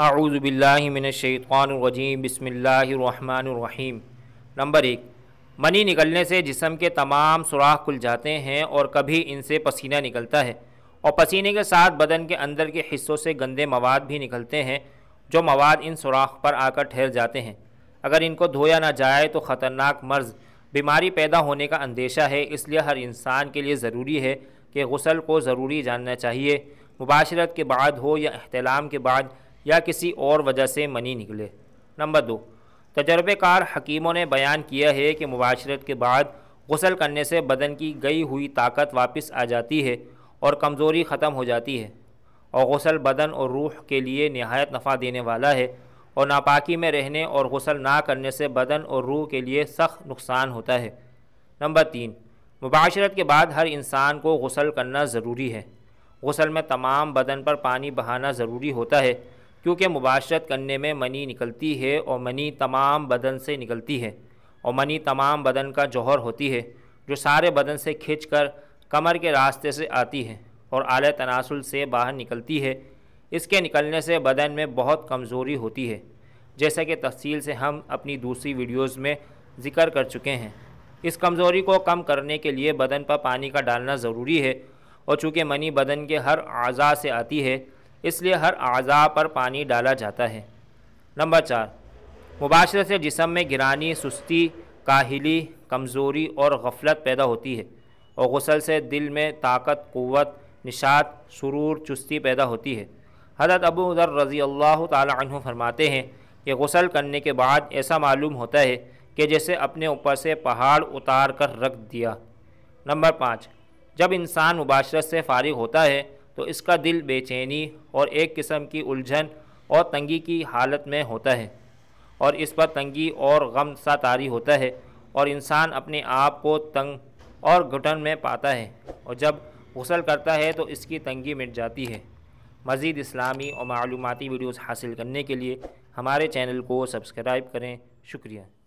आऊज़बिल्लिमिनशैतवानरजीम बसमीम नंबर एक मनी निकलने से जिसम के तमाम सुराख खुल जाते हैं और कभी इनसे पसीना निकलता है और पसीने के साथ बदन के अंदर के हिस्सों से गंदे मवाद भी निकलते हैं जो मवाद इन सुराख पर आकर ठहर जाते हैं अगर इनको धोया ना जाए तो ख़तरनाक मर्ज़ बीमारी पैदा होने का अंदेशा है इसलिए हर इंसान के लिए ज़रूरी है कि गसल को ज़रूरी जानना चाहिए मुबाशरत के बाद हो या अहतलाम के बाद या किसी और वजह से मनी निकले नंबर दो तजर्बेकार हकीमों ने बयान किया है कि मुबाशरत के बाद गसल करने से बदन की गई हुई ताकत वापस आ जाती है और कमज़ोरी ख़त्म हो जाती है और गसल बदन और रूह के लिए नहायत नफ़ा देने वाला है और नापाकी में रहने और गसल ना करने से बदन और रूह के लिए सख्त नुकसान होता है नंबर तीन मुबाशरत के बाद हर इंसान को गसल करना ज़रूरी है गसल में तमाम बदन पर पानी बहाना ज़रूरी होता है क्योंकि मुबाशरत करने में मनी निकलती है और मनी तमाम बदन से निकलती है और मनी तमाम बदन का जौहर होती है जो सारे बदन से खींच कर कमर के रास्ते से आती है और आले तनासुल से बाहर निकलती है इसके निकलने से बदन में बहुत कमज़ोरी होती है जैसा कि तफसील से हम अपनी दूसरी वीडियोस में जिक्र कर चुके हैं इस कमज़ोरी को कम करने के लिए बदन पर पानी का डालना ज़रूरी है और चूँकि मनी बदन के हर अज़ा से आती है इसलिए हर अज़ा पर पानी डाला जाता है नंबर चार मुबाशर से जिसम में गिरानी सुस्ती काहिली कमज़ोरी और गफलत पैदा होती है और गसल से दिल में ताकत क़वत निशात सुरूर चुस्ती पैदा होती है हज़रत अबू उदर रज़ी अल्लाह तु फरमाते हैं कि गसल करने के बाद ऐसा मालूम होता है कि जैसे अपने ऊपर से पहाड़ उतार कर रख दिया नंबर पाँच जब इंसान मुबाशरत से फारिग होता है तो इसका दिल बेचैनी और एक किस्म की उलझन और तंगी की हालत में होता है और इस पर तंगी और गम सा तारी होता है और इंसान अपने आप को तंग और घुटन में पाता है और जब गसल करता है तो इसकी तंगी मिट जाती है मज़ीद इस्लामी और मालूमती वीडियोज़ हासिल करने के लिए हमारे चैनल को सब्सक्राइब करें शुक्रिया